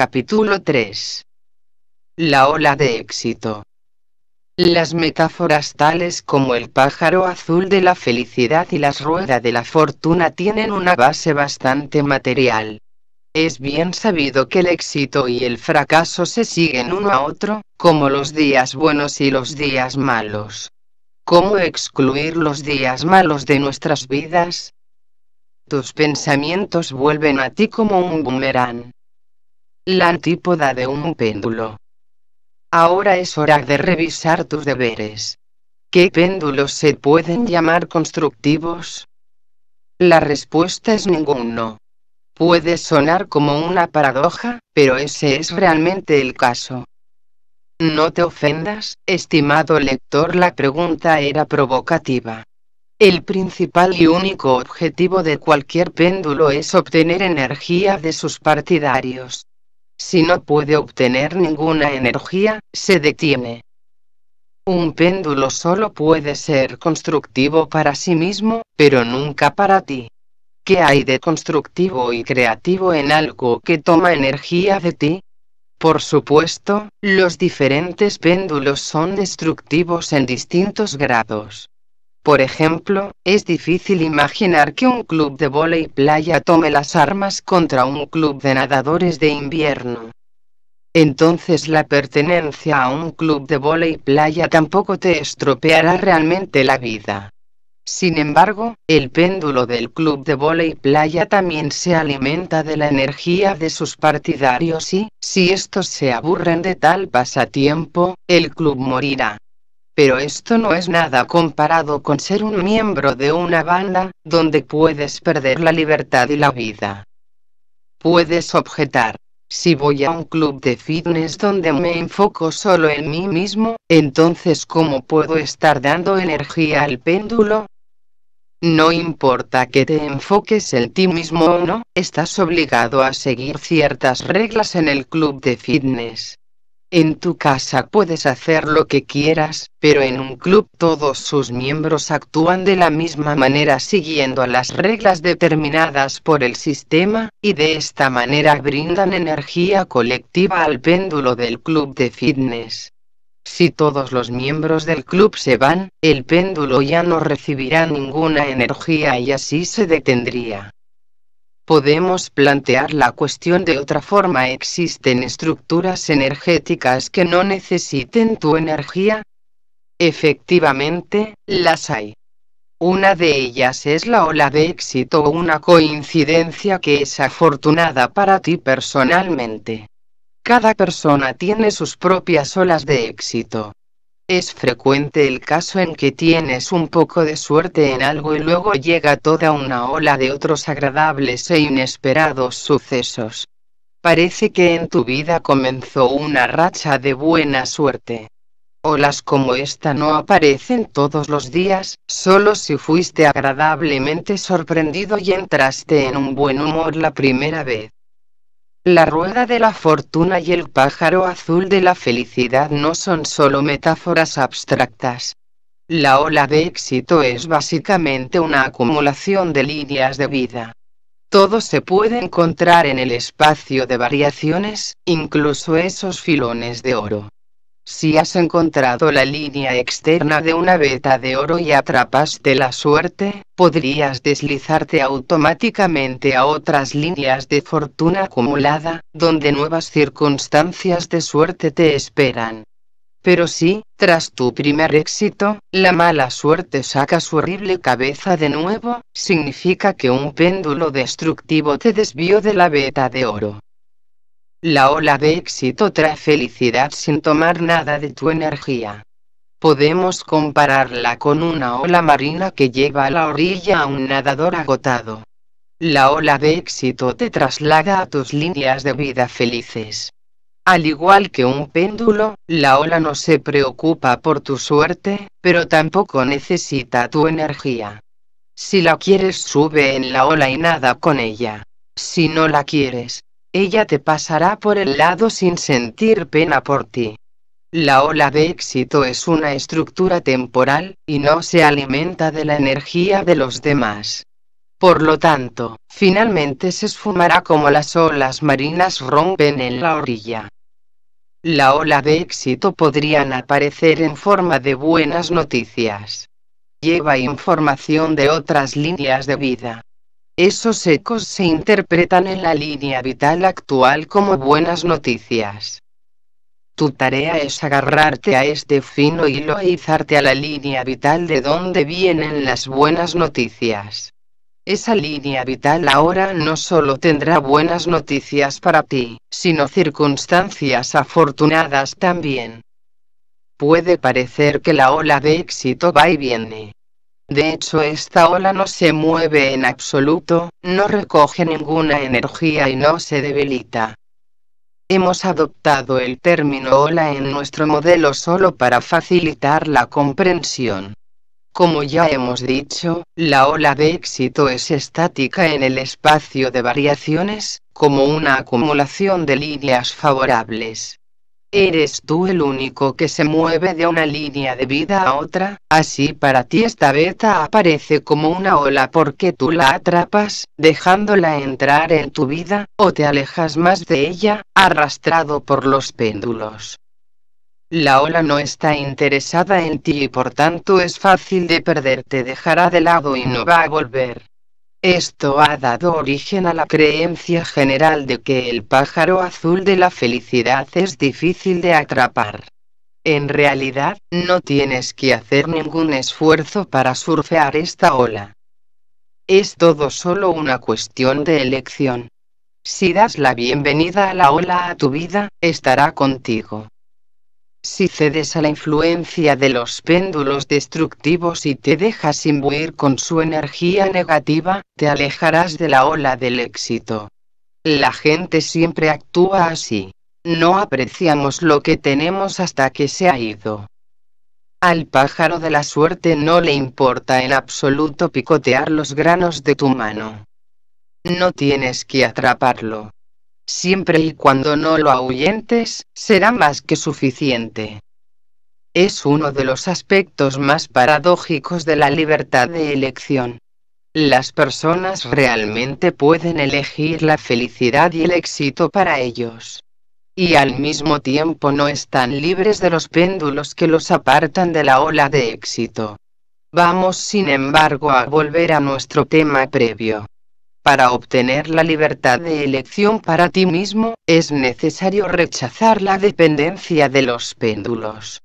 Capítulo 3. La ola de éxito. Las metáforas tales como el pájaro azul de la felicidad y las ruedas de la fortuna tienen una base bastante material. Es bien sabido que el éxito y el fracaso se siguen uno a otro, como los días buenos y los días malos. ¿Cómo excluir los días malos de nuestras vidas? Tus pensamientos vuelven a ti como un boomerang la antípoda de un péndulo. Ahora es hora de revisar tus deberes. ¿Qué péndulos se pueden llamar constructivos? La respuesta es ninguno. Puede sonar como una paradoja, pero ese es realmente el caso. No te ofendas, estimado lector, la pregunta era provocativa. El principal y único objetivo de cualquier péndulo es obtener energía de sus partidarios. Si no puede obtener ninguna energía, se detiene. Un péndulo solo puede ser constructivo para sí mismo, pero nunca para ti. ¿Qué hay de constructivo y creativo en algo que toma energía de ti? Por supuesto, los diferentes péndulos son destructivos en distintos grados. Por ejemplo, es difícil imaginar que un club de vóley playa tome las armas contra un club de nadadores de invierno. Entonces la pertenencia a un club de vóley playa tampoco te estropeará realmente la vida. Sin embargo, el péndulo del club de vóley playa también se alimenta de la energía de sus partidarios y, si estos se aburren de tal pasatiempo, el club morirá pero esto no es nada comparado con ser un miembro de una banda, donde puedes perder la libertad y la vida. Puedes objetar, si voy a un club de fitness donde me enfoco solo en mí mismo, entonces ¿cómo puedo estar dando energía al péndulo? No importa que te enfoques en ti mismo o no, estás obligado a seguir ciertas reglas en el club de fitness. En tu casa puedes hacer lo que quieras, pero en un club todos sus miembros actúan de la misma manera siguiendo las reglas determinadas por el sistema, y de esta manera brindan energía colectiva al péndulo del club de fitness. Si todos los miembros del club se van, el péndulo ya no recibirá ninguna energía y así se detendría. Podemos plantear la cuestión de otra forma. ¿Existen estructuras energéticas que no necesiten tu energía? Efectivamente, las hay. Una de ellas es la ola de éxito o una coincidencia que es afortunada para ti personalmente. Cada persona tiene sus propias olas de éxito. Es frecuente el caso en que tienes un poco de suerte en algo y luego llega toda una ola de otros agradables e inesperados sucesos. Parece que en tu vida comenzó una racha de buena suerte. Olas como esta no aparecen todos los días, solo si fuiste agradablemente sorprendido y entraste en un buen humor la primera vez. La rueda de la fortuna y el pájaro azul de la felicidad no son solo metáforas abstractas. La ola de éxito es básicamente una acumulación de líneas de vida. Todo se puede encontrar en el espacio de variaciones, incluso esos filones de oro. Si has encontrado la línea externa de una veta de oro y atrapaste la suerte, podrías deslizarte automáticamente a otras líneas de fortuna acumulada, donde nuevas circunstancias de suerte te esperan. Pero si, tras tu primer éxito, la mala suerte saca su horrible cabeza de nuevo, significa que un péndulo destructivo te desvió de la veta de oro. La ola de éxito trae felicidad sin tomar nada de tu energía. Podemos compararla con una ola marina que lleva a la orilla a un nadador agotado. La ola de éxito te traslada a tus líneas de vida felices. Al igual que un péndulo, la ola no se preocupa por tu suerte, pero tampoco necesita tu energía. Si la quieres sube en la ola y nada con ella. Si no la quieres, ella te pasará por el lado sin sentir pena por ti. La ola de éxito es una estructura temporal, y no se alimenta de la energía de los demás. Por lo tanto, finalmente se esfumará como las olas marinas rompen en la orilla. La ola de éxito podrían aparecer en forma de buenas noticias. Lleva información de otras líneas de vida. Esos ecos se interpretan en la línea vital actual como buenas noticias. Tu tarea es agarrarte a este fino hilo y e izarte a la línea vital de donde vienen las buenas noticias. Esa línea vital ahora no solo tendrá buenas noticias para ti, sino circunstancias afortunadas también. Puede parecer que la ola de éxito va y viene, de hecho esta ola no se mueve en absoluto, no recoge ninguna energía y no se debilita. Hemos adoptado el término ola en nuestro modelo solo para facilitar la comprensión. Como ya hemos dicho, la ola de éxito es estática en el espacio de variaciones, como una acumulación de líneas favorables. Eres tú el único que se mueve de una línea de vida a otra, así para ti esta beta aparece como una ola porque tú la atrapas, dejándola entrar en tu vida, o te alejas más de ella, arrastrado por los péndulos. La ola no está interesada en ti y por tanto es fácil de perderte, dejará de lado y no va a volver. Esto ha dado origen a la creencia general de que el pájaro azul de la felicidad es difícil de atrapar. En realidad, no tienes que hacer ningún esfuerzo para surfear esta ola. Es todo solo una cuestión de elección. Si das la bienvenida a la ola a tu vida, estará contigo. Si cedes a la influencia de los péndulos destructivos y te dejas imbuir con su energía negativa, te alejarás de la ola del éxito. La gente siempre actúa así. No apreciamos lo que tenemos hasta que se ha ido. Al pájaro de la suerte no le importa en absoluto picotear los granos de tu mano. No tienes que atraparlo siempre y cuando no lo ahuyentes, será más que suficiente. Es uno de los aspectos más paradójicos de la libertad de elección. Las personas realmente pueden elegir la felicidad y el éxito para ellos. Y al mismo tiempo no están libres de los péndulos que los apartan de la ola de éxito. Vamos sin embargo a volver a nuestro tema previo. Para obtener la libertad de elección para ti mismo, es necesario rechazar la dependencia de los péndulos.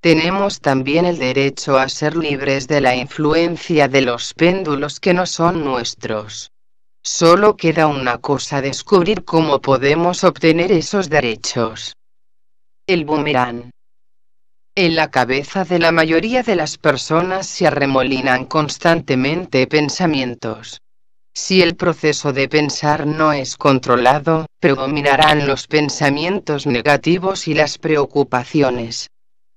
Tenemos también el derecho a ser libres de la influencia de los péndulos que no son nuestros. Solo queda una cosa descubrir cómo podemos obtener esos derechos. El boomerang. En la cabeza de la mayoría de las personas se arremolinan constantemente pensamientos. Si el proceso de pensar no es controlado, predominarán los pensamientos negativos y las preocupaciones.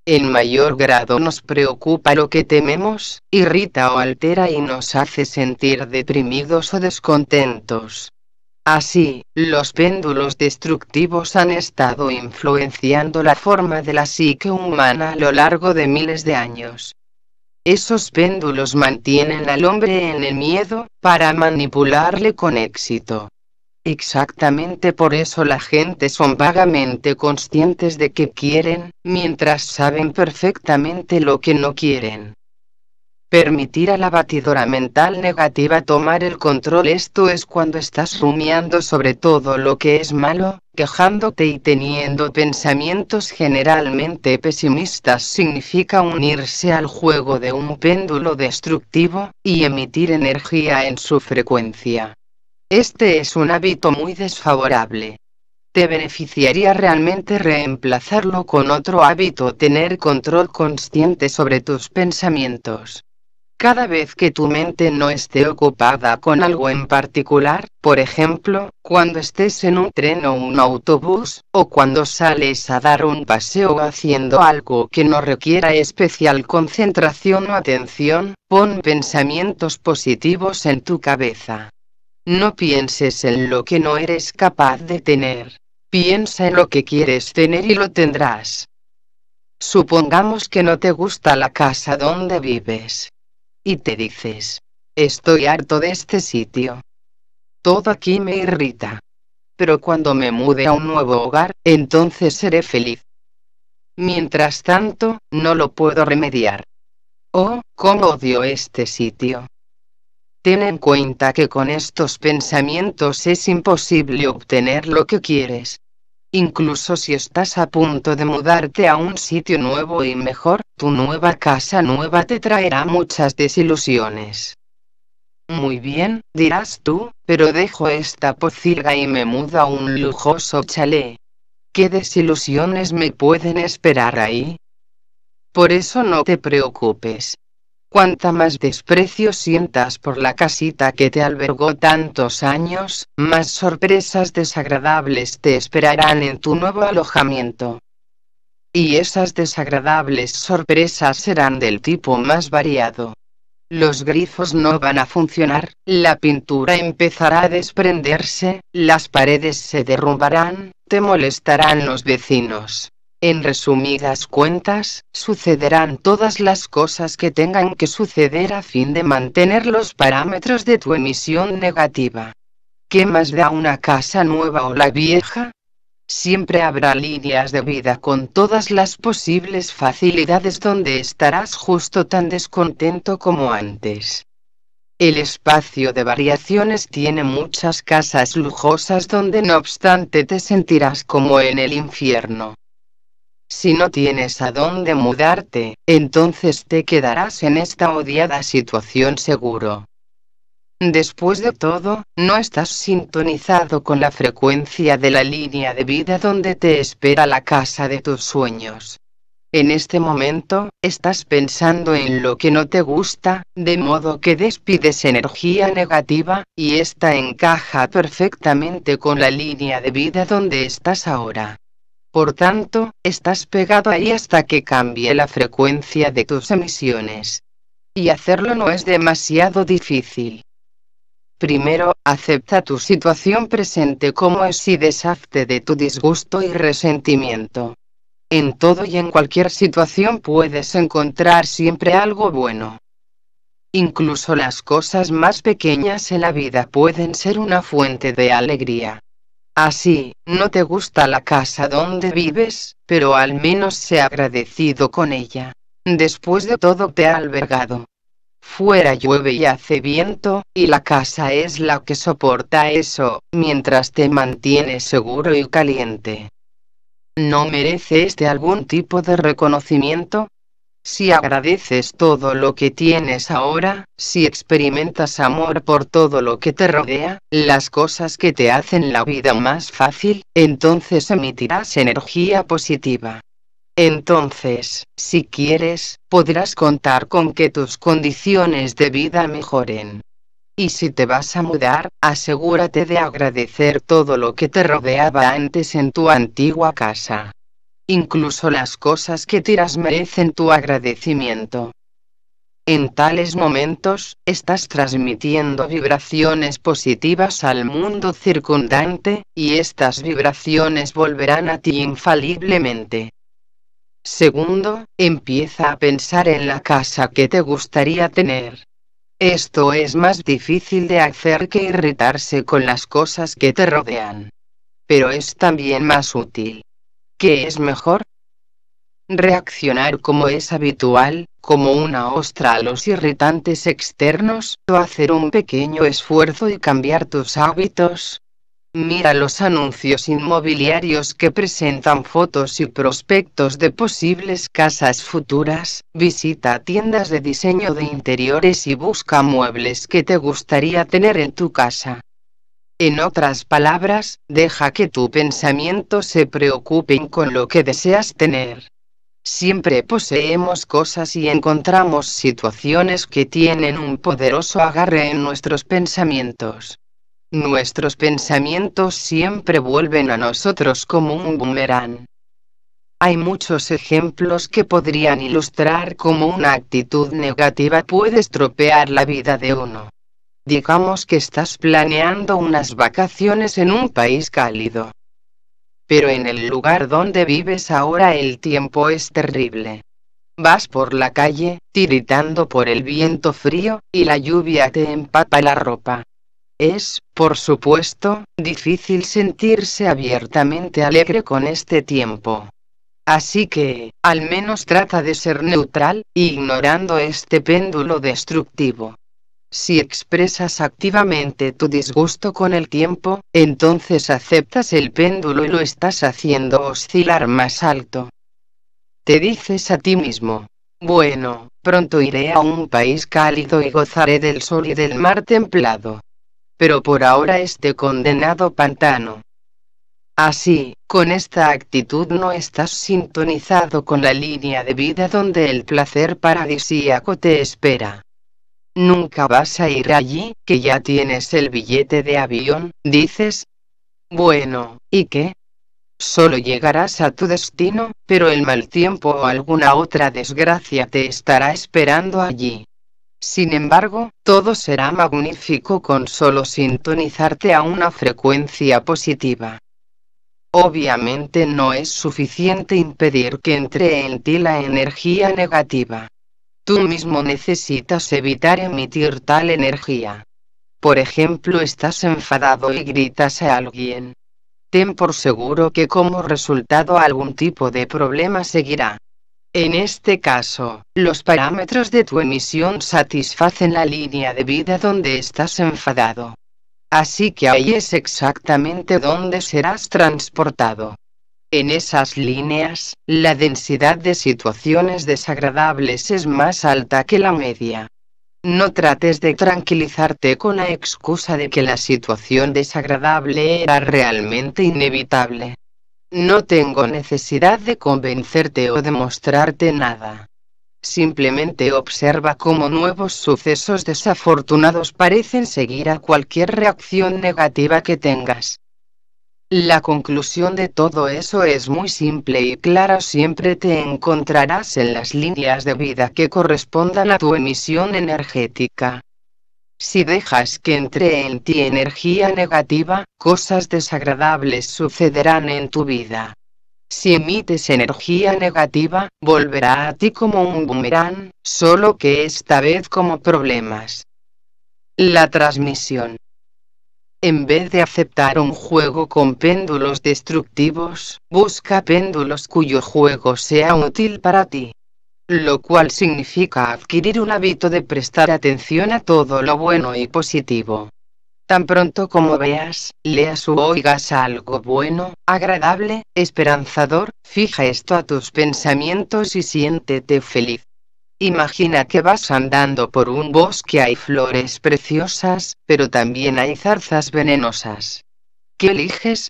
En mayor grado nos preocupa lo que tememos, irrita o altera y nos hace sentir deprimidos o descontentos. Así, los péndulos destructivos han estado influenciando la forma de la psique humana a lo largo de miles de años. Esos péndulos mantienen al hombre en el miedo, para manipularle con éxito. Exactamente por eso la gente son vagamente conscientes de que quieren, mientras saben perfectamente lo que no quieren. Permitir a la batidora mental negativa tomar el control esto es cuando estás rumiando sobre todo lo que es malo, quejándote y teniendo pensamientos generalmente pesimistas significa unirse al juego de un péndulo destructivo, y emitir energía en su frecuencia. Este es un hábito muy desfavorable. Te beneficiaría realmente reemplazarlo con otro hábito, tener control consciente sobre tus pensamientos. Cada vez que tu mente no esté ocupada con algo en particular, por ejemplo, cuando estés en un tren o un autobús, o cuando sales a dar un paseo haciendo algo que no requiera especial concentración o atención, pon pensamientos positivos en tu cabeza. No pienses en lo que no eres capaz de tener. Piensa en lo que quieres tener y lo tendrás. Supongamos que no te gusta la casa donde vives y te dices, estoy harto de este sitio. Todo aquí me irrita. Pero cuando me mude a un nuevo hogar, entonces seré feliz. Mientras tanto, no lo puedo remediar. Oh, cómo odio este sitio. Ten en cuenta que con estos pensamientos es imposible obtener lo que quieres. Incluso si estás a punto de mudarte a un sitio nuevo y mejor, tu nueva casa nueva te traerá muchas desilusiones. Muy bien, dirás tú, pero dejo esta pocilga y me mudo a un lujoso chalet. ¿Qué desilusiones me pueden esperar ahí? Por eso no te preocupes, Cuanta más desprecio sientas por la casita que te albergó tantos años, más sorpresas desagradables te esperarán en tu nuevo alojamiento. Y esas desagradables sorpresas serán del tipo más variado. Los grifos no van a funcionar, la pintura empezará a desprenderse, las paredes se derrumbarán, te molestarán los vecinos. En resumidas cuentas, sucederán todas las cosas que tengan que suceder a fin de mantener los parámetros de tu emisión negativa. ¿Qué más da una casa nueva o la vieja? Siempre habrá líneas de vida con todas las posibles facilidades donde estarás justo tan descontento como antes. El espacio de variaciones tiene muchas casas lujosas donde no obstante te sentirás como en el infierno. Si no tienes a dónde mudarte, entonces te quedarás en esta odiada situación seguro. Después de todo, no estás sintonizado con la frecuencia de la línea de vida donde te espera la casa de tus sueños. En este momento, estás pensando en lo que no te gusta, de modo que despides energía negativa, y esta encaja perfectamente con la línea de vida donde estás ahora. Por tanto, estás pegado ahí hasta que cambie la frecuencia de tus emisiones. Y hacerlo no es demasiado difícil. Primero, acepta tu situación presente como es y desafte de tu disgusto y resentimiento. En todo y en cualquier situación puedes encontrar siempre algo bueno. Incluso las cosas más pequeñas en la vida pueden ser una fuente de alegría. Así, no te gusta la casa donde vives, pero al menos sé agradecido con ella. Después de todo te ha albergado. Fuera llueve y hace viento, y la casa es la que soporta eso, mientras te mantiene seguro y caliente. ¿No merece este algún tipo de reconocimiento? si agradeces todo lo que tienes ahora, si experimentas amor por todo lo que te rodea, las cosas que te hacen la vida más fácil, entonces emitirás energía positiva. Entonces, si quieres, podrás contar con que tus condiciones de vida mejoren. Y si te vas a mudar, asegúrate de agradecer todo lo que te rodeaba antes en tu antigua casa. Incluso las cosas que tiras merecen tu agradecimiento. En tales momentos, estás transmitiendo vibraciones positivas al mundo circundante, y estas vibraciones volverán a ti infaliblemente. Segundo, empieza a pensar en la casa que te gustaría tener. Esto es más difícil de hacer que irritarse con las cosas que te rodean. Pero es también más útil. ¿Qué es mejor? Reaccionar como es habitual, como una ostra a los irritantes externos, o hacer un pequeño esfuerzo y cambiar tus hábitos. Mira los anuncios inmobiliarios que presentan fotos y prospectos de posibles casas futuras, visita tiendas de diseño de interiores y busca muebles que te gustaría tener en tu casa. En otras palabras, deja que tu pensamiento se preocupe con lo que deseas tener. Siempre poseemos cosas y encontramos situaciones que tienen un poderoso agarre en nuestros pensamientos. Nuestros pensamientos siempre vuelven a nosotros como un boomerang. Hay muchos ejemplos que podrían ilustrar cómo una actitud negativa puede estropear la vida de uno. Digamos que estás planeando unas vacaciones en un país cálido. Pero en el lugar donde vives ahora el tiempo es terrible. Vas por la calle, tiritando por el viento frío, y la lluvia te empapa la ropa. Es, por supuesto, difícil sentirse abiertamente alegre con este tiempo. Así que, al menos trata de ser neutral, ignorando este péndulo destructivo. Si expresas activamente tu disgusto con el tiempo, entonces aceptas el péndulo y lo estás haciendo oscilar más alto. Te dices a ti mismo, bueno, pronto iré a un país cálido y gozaré del sol y del mar templado. Pero por ahora este condenado pantano. Así, con esta actitud no estás sintonizado con la línea de vida donde el placer paradisíaco te espera. Nunca vas a ir allí, que ya tienes el billete de avión, dices. Bueno, ¿y qué? Solo llegarás a tu destino, pero el mal tiempo o alguna otra desgracia te estará esperando allí. Sin embargo, todo será magnífico con solo sintonizarte a una frecuencia positiva. Obviamente no es suficiente impedir que entre en ti la energía negativa. Tú mismo necesitas evitar emitir tal energía. Por ejemplo, estás enfadado y gritas a alguien. Ten por seguro que como resultado algún tipo de problema seguirá. En este caso, los parámetros de tu emisión satisfacen la línea de vida donde estás enfadado. Así que ahí es exactamente donde serás transportado. En esas líneas, la densidad de situaciones desagradables es más alta que la media. No trates de tranquilizarte con la excusa de que la situación desagradable era realmente inevitable. No tengo necesidad de convencerte o demostrarte nada. Simplemente observa cómo nuevos sucesos desafortunados parecen seguir a cualquier reacción negativa que tengas. La conclusión de todo eso es muy simple y clara, siempre te encontrarás en las líneas de vida que correspondan a tu emisión energética. Si dejas que entre en ti energía negativa, cosas desagradables sucederán en tu vida. Si emites energía negativa, volverá a ti como un boomerang, solo que esta vez como problemas. La transmisión en vez de aceptar un juego con péndulos destructivos, busca péndulos cuyo juego sea útil para ti. Lo cual significa adquirir un hábito de prestar atención a todo lo bueno y positivo. Tan pronto como veas, leas o oigas algo bueno, agradable, esperanzador, fija esto a tus pensamientos y siéntete feliz. Imagina que vas andando por un bosque, hay flores preciosas, pero también hay zarzas venenosas. ¿Qué eliges?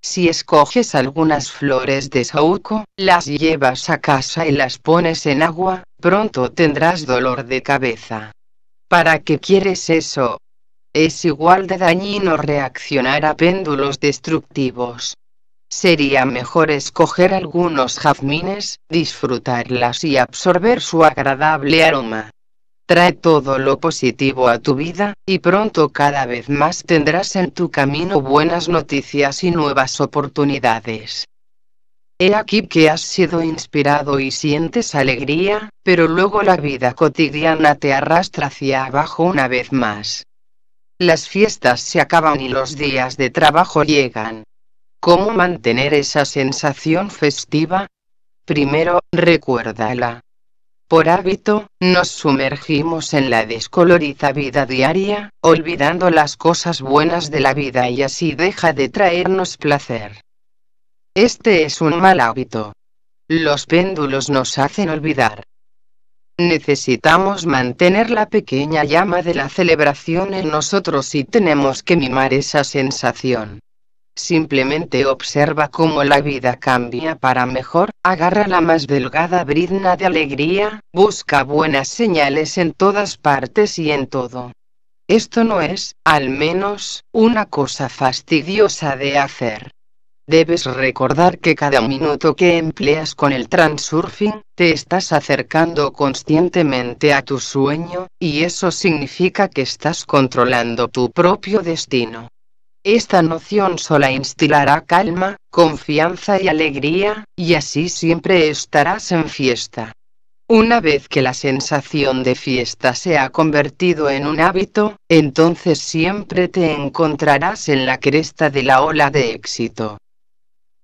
Si escoges algunas flores de saúco, las llevas a casa y las pones en agua, pronto tendrás dolor de cabeza. ¿Para qué quieres eso? Es igual de dañino reaccionar a péndulos destructivos. Sería mejor escoger algunos jazmines, disfrutarlas y absorber su agradable aroma. Trae todo lo positivo a tu vida, y pronto cada vez más tendrás en tu camino buenas noticias y nuevas oportunidades. He aquí que has sido inspirado y sientes alegría, pero luego la vida cotidiana te arrastra hacia abajo una vez más. Las fiestas se acaban y los días de trabajo llegan. ¿Cómo mantener esa sensación festiva? Primero, recuérdala. Por hábito, nos sumergimos en la descolorida vida diaria, olvidando las cosas buenas de la vida y así deja de traernos placer. Este es un mal hábito. Los péndulos nos hacen olvidar. Necesitamos mantener la pequeña llama de la celebración en nosotros y tenemos que mimar esa sensación. Simplemente observa cómo la vida cambia para mejor, agarra la más delgada brizna de alegría, busca buenas señales en todas partes y en todo. Esto no es, al menos, una cosa fastidiosa de hacer. Debes recordar que cada minuto que empleas con el transurfing, te estás acercando conscientemente a tu sueño, y eso significa que estás controlando tu propio destino. Esta noción sola instilará calma, confianza y alegría, y así siempre estarás en fiesta. Una vez que la sensación de fiesta se ha convertido en un hábito, entonces siempre te encontrarás en la cresta de la ola de éxito.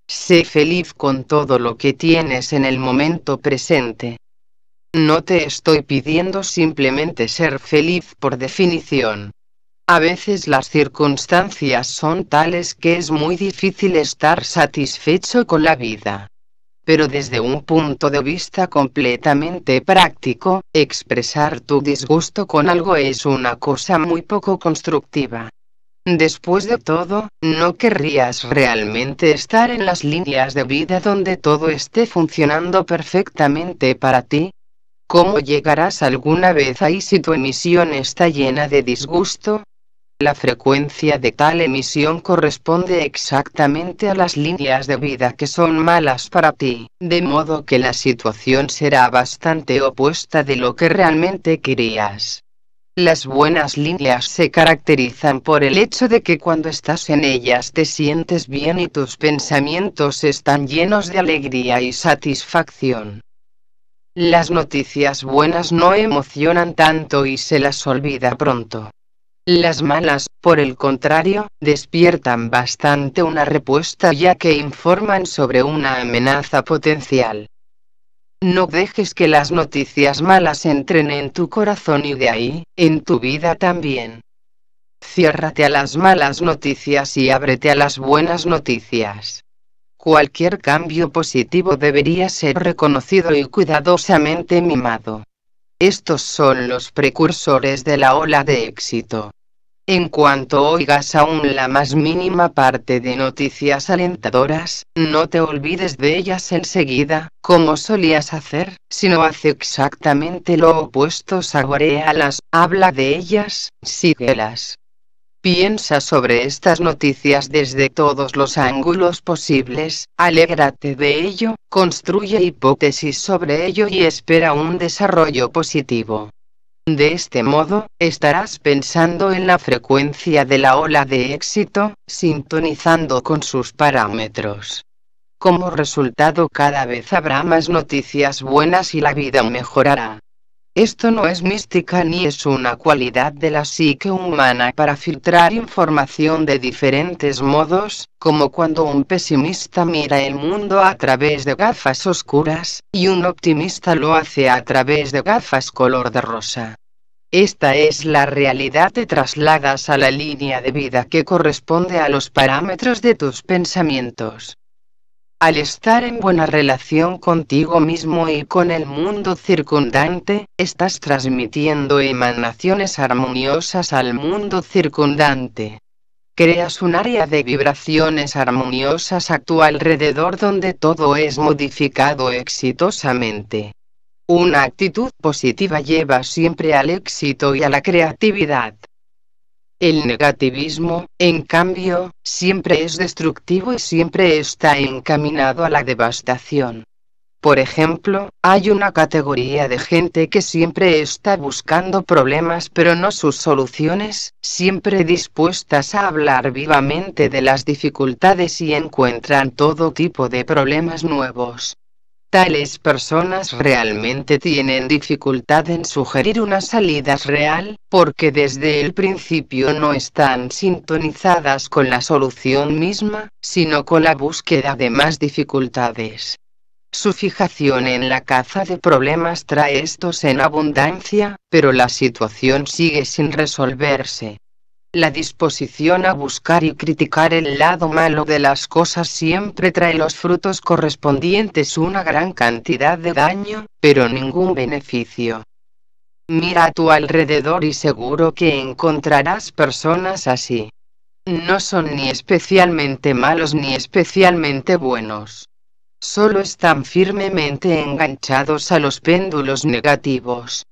Sé feliz con todo lo que tienes en el momento presente. No te estoy pidiendo simplemente ser feliz por definición. A veces las circunstancias son tales que es muy difícil estar satisfecho con la vida. Pero desde un punto de vista completamente práctico, expresar tu disgusto con algo es una cosa muy poco constructiva. Después de todo, ¿no querrías realmente estar en las líneas de vida donde todo esté funcionando perfectamente para ti? ¿Cómo llegarás alguna vez ahí si tu emisión está llena de disgusto? La frecuencia de tal emisión corresponde exactamente a las líneas de vida que son malas para ti, de modo que la situación será bastante opuesta de lo que realmente querías. Las buenas líneas se caracterizan por el hecho de que cuando estás en ellas te sientes bien y tus pensamientos están llenos de alegría y satisfacción. Las noticias buenas no emocionan tanto y se las olvida pronto. Las malas, por el contrario, despiertan bastante una respuesta ya que informan sobre una amenaza potencial. No dejes que las noticias malas entren en tu corazón y de ahí, en tu vida también. Ciérrate a las malas noticias y ábrete a las buenas noticias. Cualquier cambio positivo debería ser reconocido y cuidadosamente mimado. Estos son los precursores de la ola de éxito. En cuanto oigas aún la más mínima parte de noticias alentadoras, no te olvides de ellas enseguida, como solías hacer, sino hace exactamente lo opuesto las, habla de ellas, síguelas, Piensa sobre estas noticias desde todos los ángulos posibles, alégrate de ello, construye hipótesis sobre ello y espera un desarrollo positivo. De este modo, estarás pensando en la frecuencia de la ola de éxito, sintonizando con sus parámetros. Como resultado cada vez habrá más noticias buenas y la vida mejorará. Esto no es mística ni es una cualidad de la psique humana para filtrar información de diferentes modos, como cuando un pesimista mira el mundo a través de gafas oscuras, y un optimista lo hace a través de gafas color de rosa. Esta es la realidad te trasladas a la línea de vida que corresponde a los parámetros de tus pensamientos al estar en buena relación contigo mismo y con el mundo circundante, estás transmitiendo emanaciones armoniosas al mundo circundante. Creas un área de vibraciones armoniosas a tu alrededor donde todo es modificado exitosamente. Una actitud positiva lleva siempre al éxito y a la creatividad. El negativismo, en cambio, siempre es destructivo y siempre está encaminado a la devastación. Por ejemplo, hay una categoría de gente que siempre está buscando problemas pero no sus soluciones, siempre dispuestas a hablar vivamente de las dificultades y encuentran todo tipo de problemas nuevos. Tales personas realmente tienen dificultad en sugerir una salida real, porque desde el principio no están sintonizadas con la solución misma, sino con la búsqueda de más dificultades. Su fijación en la caza de problemas trae estos en abundancia, pero la situación sigue sin resolverse. La disposición a buscar y criticar el lado malo de las cosas siempre trae los frutos correspondientes una gran cantidad de daño, pero ningún beneficio. Mira a tu alrededor y seguro que encontrarás personas así. No son ni especialmente malos ni especialmente buenos. Solo están firmemente enganchados a los péndulos negativos.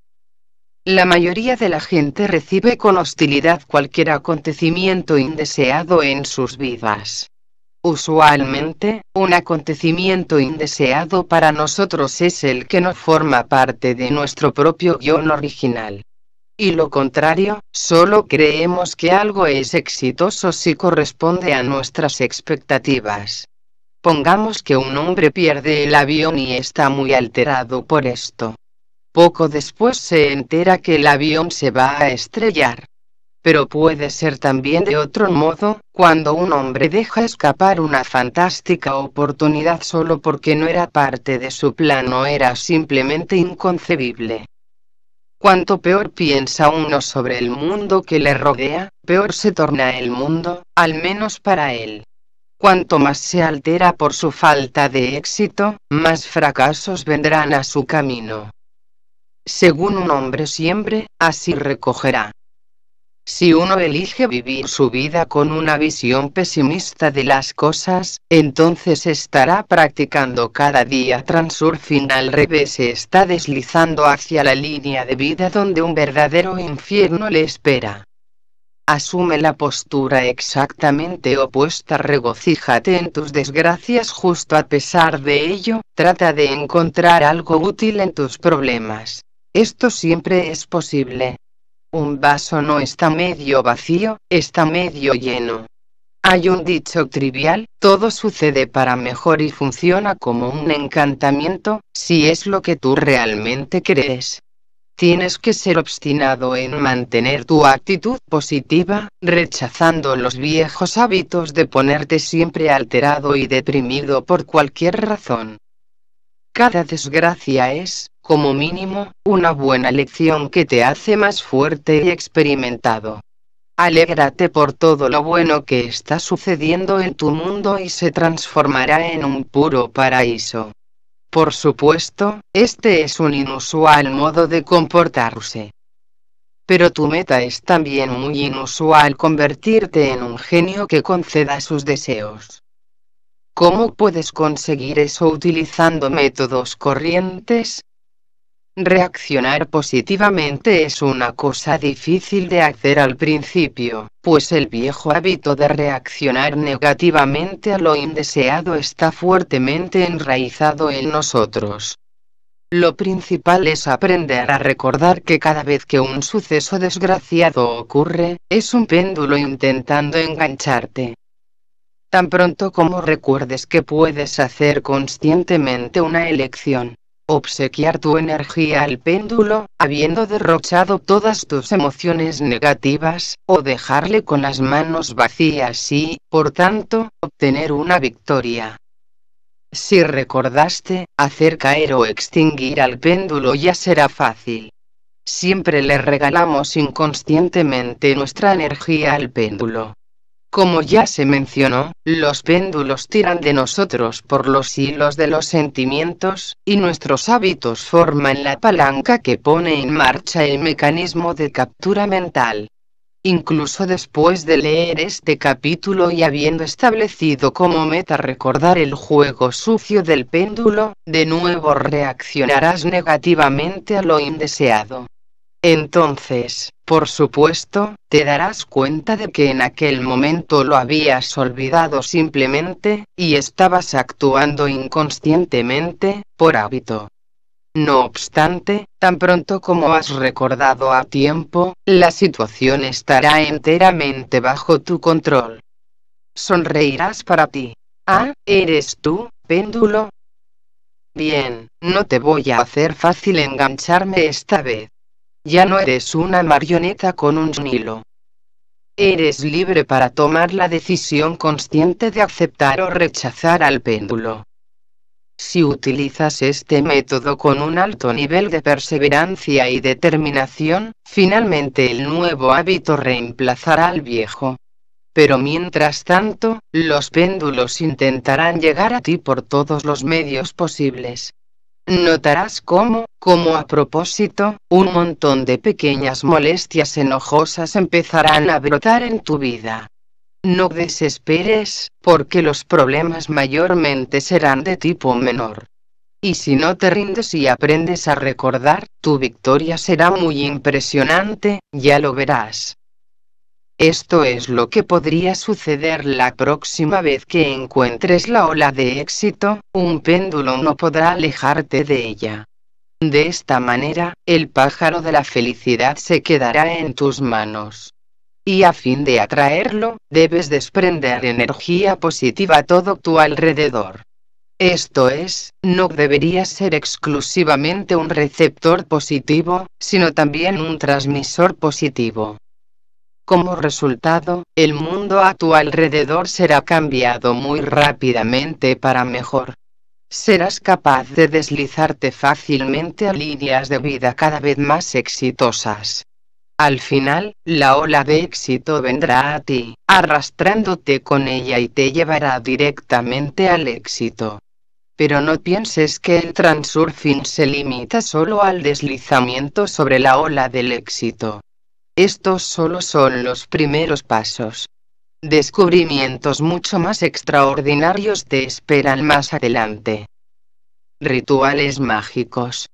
La mayoría de la gente recibe con hostilidad cualquier acontecimiento indeseado en sus vidas. Usualmente, un acontecimiento indeseado para nosotros es el que no forma parte de nuestro propio guión original. Y lo contrario, solo creemos que algo es exitoso si corresponde a nuestras expectativas. Pongamos que un hombre pierde el avión y está muy alterado por esto. Poco después se entera que el avión se va a estrellar. Pero puede ser también de otro modo, cuando un hombre deja escapar una fantástica oportunidad solo porque no era parte de su plan o era simplemente inconcebible. Cuanto peor piensa uno sobre el mundo que le rodea, peor se torna el mundo, al menos para él. Cuanto más se altera por su falta de éxito, más fracasos vendrán a su camino. Según un hombre siempre, así recogerá. Si uno elige vivir su vida con una visión pesimista de las cosas, entonces estará practicando cada día transurfing al revés, se está deslizando hacia la línea de vida donde un verdadero infierno le espera. Asume la postura exactamente opuesta, regocíjate en tus desgracias justo a pesar de ello, trata de encontrar algo útil en tus problemas. Esto siempre es posible. Un vaso no está medio vacío, está medio lleno. Hay un dicho trivial, todo sucede para mejor y funciona como un encantamiento, si es lo que tú realmente crees. Tienes que ser obstinado en mantener tu actitud positiva, rechazando los viejos hábitos de ponerte siempre alterado y deprimido por cualquier razón. Cada desgracia es, como mínimo, una buena lección que te hace más fuerte y experimentado. Alégrate por todo lo bueno que está sucediendo en tu mundo y se transformará en un puro paraíso. Por supuesto, este es un inusual modo de comportarse. Pero tu meta es también muy inusual convertirte en un genio que conceda sus deseos. ¿Cómo puedes conseguir eso utilizando métodos corrientes? Reaccionar positivamente es una cosa difícil de hacer al principio, pues el viejo hábito de reaccionar negativamente a lo indeseado está fuertemente enraizado en nosotros. Lo principal es aprender a recordar que cada vez que un suceso desgraciado ocurre, es un péndulo intentando engancharte. Tan pronto como recuerdes que puedes hacer conscientemente una elección, obsequiar tu energía al péndulo, habiendo derrochado todas tus emociones negativas, o dejarle con las manos vacías y, por tanto, obtener una victoria. Si recordaste, hacer caer o extinguir al péndulo ya será fácil. Siempre le regalamos inconscientemente nuestra energía al péndulo. Como ya se mencionó, los péndulos tiran de nosotros por los hilos de los sentimientos, y nuestros hábitos forman la palanca que pone en marcha el mecanismo de captura mental. Incluso después de leer este capítulo y habiendo establecido como meta recordar el juego sucio del péndulo, de nuevo reaccionarás negativamente a lo indeseado. Entonces, por supuesto, te darás cuenta de que en aquel momento lo habías olvidado simplemente, y estabas actuando inconscientemente, por hábito. No obstante, tan pronto como has recordado a tiempo, la situación estará enteramente bajo tu control. Sonreirás para ti. Ah, eres tú, péndulo. Bien, no te voy a hacer fácil engancharme esta vez. Ya no eres una marioneta con un hilo. Eres libre para tomar la decisión consciente de aceptar o rechazar al péndulo. Si utilizas este método con un alto nivel de perseverancia y determinación, finalmente el nuevo hábito reemplazará al viejo. Pero mientras tanto, los péndulos intentarán llegar a ti por todos los medios posibles. Notarás cómo, como a propósito, un montón de pequeñas molestias enojosas empezarán a brotar en tu vida. No desesperes, porque los problemas mayormente serán de tipo menor. Y si no te rindes y aprendes a recordar, tu victoria será muy impresionante, ya lo verás. Esto es lo que podría suceder la próxima vez que encuentres la ola de éxito, un péndulo no podrá alejarte de ella. De esta manera, el pájaro de la felicidad se quedará en tus manos. Y a fin de atraerlo, debes desprender energía positiva a todo tu alrededor. Esto es, no debería ser exclusivamente un receptor positivo, sino también un transmisor positivo. Como resultado, el mundo a tu alrededor será cambiado muy rápidamente para mejor. Serás capaz de deslizarte fácilmente a líneas de vida cada vez más exitosas. Al final, la ola de éxito vendrá a ti, arrastrándote con ella y te llevará directamente al éxito. Pero no pienses que el transurfing se limita solo al deslizamiento sobre la ola del éxito. Estos solo son los primeros pasos. Descubrimientos mucho más extraordinarios te esperan más adelante. Rituales mágicos.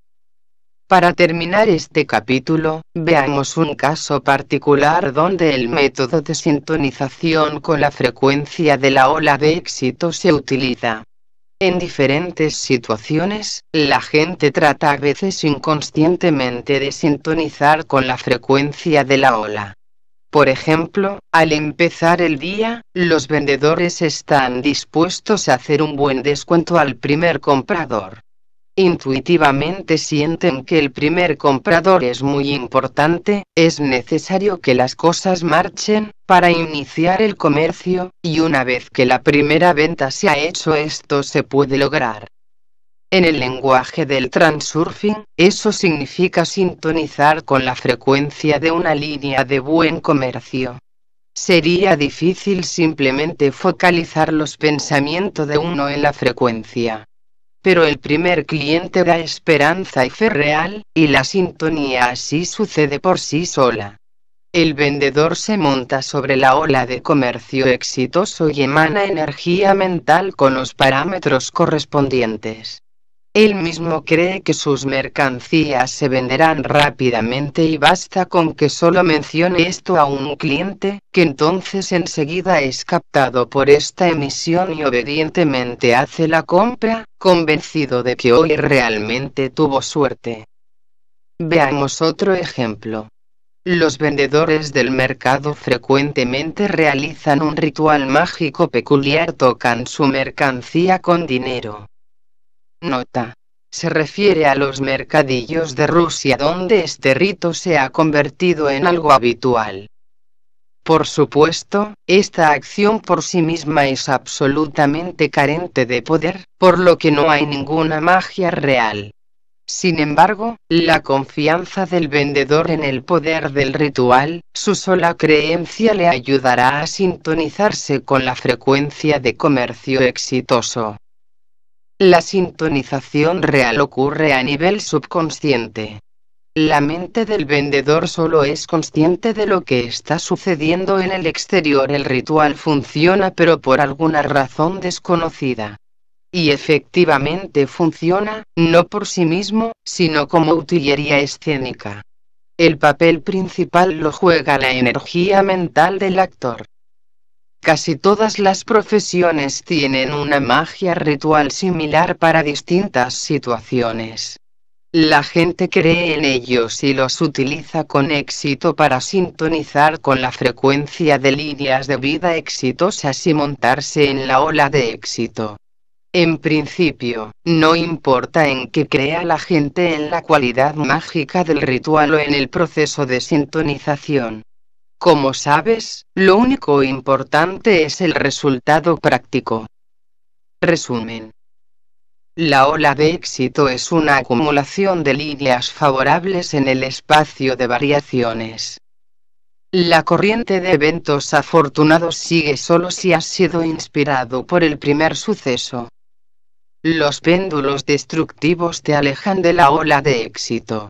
Para terminar este capítulo, veamos un caso particular donde el método de sintonización con la frecuencia de la ola de éxito se utiliza. En diferentes situaciones, la gente trata a veces inconscientemente de sintonizar con la frecuencia de la ola. Por ejemplo, al empezar el día, los vendedores están dispuestos a hacer un buen descuento al primer comprador. Intuitivamente sienten que el primer comprador es muy importante, es necesario que las cosas marchen, para iniciar el comercio, y una vez que la primera venta se ha hecho esto se puede lograr. En el lenguaje del transurfing, eso significa sintonizar con la frecuencia de una línea de buen comercio. Sería difícil simplemente focalizar los pensamientos de uno en la frecuencia. Pero el primer cliente da esperanza y fe real, y la sintonía así sucede por sí sola. El vendedor se monta sobre la ola de comercio exitoso y emana energía mental con los parámetros correspondientes. Él mismo cree que sus mercancías se venderán rápidamente y basta con que solo mencione esto a un cliente, que entonces enseguida es captado por esta emisión y obedientemente hace la compra, convencido de que hoy realmente tuvo suerte. Veamos otro ejemplo. Los vendedores del mercado frecuentemente realizan un ritual mágico peculiar, tocan su mercancía con dinero. Nota. Se refiere a los mercadillos de Rusia donde este rito se ha convertido en algo habitual. Por supuesto, esta acción por sí misma es absolutamente carente de poder, por lo que no hay ninguna magia real. Sin embargo, la confianza del vendedor en el poder del ritual, su sola creencia le ayudará a sintonizarse con la frecuencia de comercio exitoso. La sintonización real ocurre a nivel subconsciente. La mente del vendedor solo es consciente de lo que está sucediendo en el exterior. El ritual funciona pero por alguna razón desconocida y efectivamente funciona, no por sí mismo, sino como utillería escénica. El papel principal lo juega la energía mental del actor. Casi todas las profesiones tienen una magia ritual similar para distintas situaciones. La gente cree en ellos y los utiliza con éxito para sintonizar con la frecuencia de líneas de vida exitosas y montarse en la ola de éxito. En principio, no importa en qué crea la gente en la cualidad mágica del ritual o en el proceso de sintonización. Como sabes, lo único importante es el resultado práctico. Resumen. La ola de éxito es una acumulación de líneas favorables en el espacio de variaciones. La corriente de eventos afortunados sigue solo si has sido inspirado por el primer suceso. Los péndulos destructivos te alejan de la ola de éxito.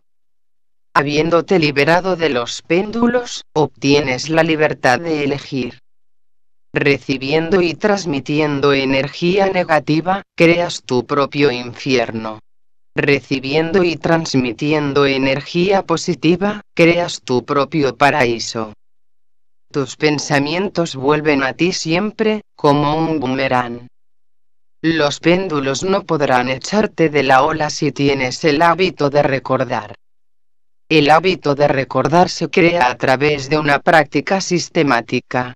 Habiéndote liberado de los péndulos, obtienes la libertad de elegir. Recibiendo y transmitiendo energía negativa, creas tu propio infierno. Recibiendo y transmitiendo energía positiva, creas tu propio paraíso. Tus pensamientos vuelven a ti siempre, como un boomerang. Los péndulos no podrán echarte de la ola si tienes el hábito de recordar. El hábito de recordar se crea a través de una práctica sistemática.